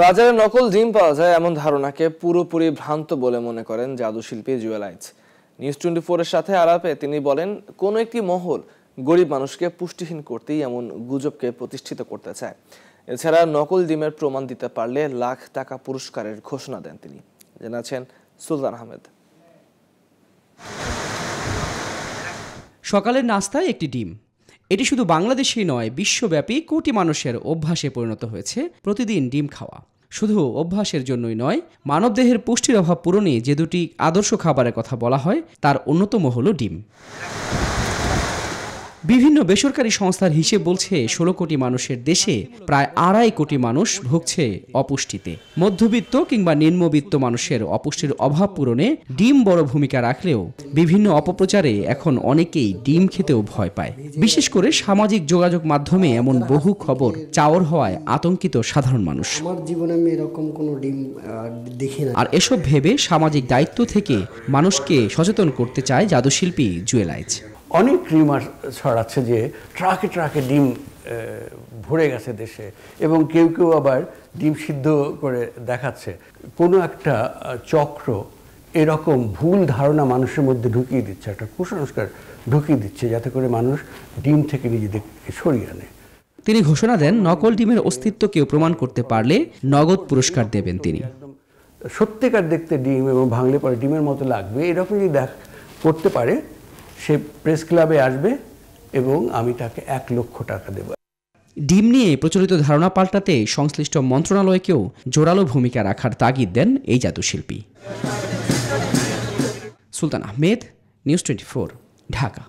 বাজারে নকল ডিম পাওয়া যায় এমন ধারণাকে পুরোপুরি ভ্রান্ত বলে মনে করেন জাদুশিল্পী জুয়েলাইজ নিউজ টোয়েন্টি ফোরের সাথে আলাপে তিনি বলেন কোনো একটি মহল গরিব মানুষকে পুষ্টিহীন করতেই এমন গুজবকে প্রতিষ্ঠিত করতে চায় এছাড়া নকল ডিমের প্রমাণ দিতে পারলে লাখ টাকা পুরস্কারের ঘোষণা দেন তিনি জানাচ্ছেন সুলতান আহমেদ সকালের নাস্তায় একটি ডিম এটি শুধু বাংলাদেশেই নয় বিশ্বব্যাপী কোটি মানুষের অভ্যাসে পরিণত হয়েছে প্রতিদিন ডিম খাওয়া শুধু অভ্যাসের জন্যই নয় মানবদেহের পুষ্টির অভাব পূরণে যে দুটি আদর্শ খাবারের কথা বলা হয় তার অন্যতম হলো ডিম বিভিন্ন বেসরকারি সংস্থার হিসেব বলছে ষোলো কোটি মানুষের দেশে প্রায় আড়াই কোটি মানুষ ভুগছে অপুষ্টিতে মধ্যবিত্ত কিংবা নিম্নবিত্ত মানুষের অপুষ্টির অভাব পূরণে ডিম বড় ভূমিকা রাখলেও বিভিন্ন অপপ্রচারে এখন অনেকেই ডিম খেতেও ভয় পায় বিশেষ করে সামাজিক যোগাযোগ মাধ্যমে এমন বহু খবর চাওর হওয়ায় আতঙ্কিত সাধারণ মানুষ জীবনে আর এসব ভেবে সামাজিক দায়িত্ব থেকে মানুষকে সচেতন করতে চায় জাদুশিল্পী জুয়েলাইজ অনেক রিউমার ছড়াচ্ছে যে ট্রাকে ট্রাকে ডিম ভরে গেছে দেশে এবং কেউ কেউ আবার ডিম সিদ্ধ করে দেখাচ্ছে কোনো একটা চক্র এরকম ভুল ধারণা মানুষের মধ্যে ঢুকিয়ে দিচ্ছে একটা কুসংস্কার ঢুকিয়ে দিচ্ছে যাতে করে মানুষ ডিম থেকে নিজেদেরকে সরিয়ে আনে তিনি ঘোষণা দেন নকল ডিমের অস্তিত্ব কেউ প্রমাণ করতে পারলে নগদ পুরস্কার দেবেন তিনি সত্যিকার দেখতে ডিম এবং ভাঙলে পরে ডিমের মতো লাগবে এরকম যদি দেখ করতে পারে সে প্রেস ক্লাবে আসবে এবং আমি তাকে এক লক্ষ টাকা দেব ডিম নিয়ে প্রচলিত ধারণা পাল্টাতে সংশ্লিষ্ট মন্ত্রণালয়কেও জোরালো ভূমিকা রাখার তাগিদ দেন এই জাদুশিল্পী সুলতান আহমেদ নিউজ টোয়েন্টি ঢাকা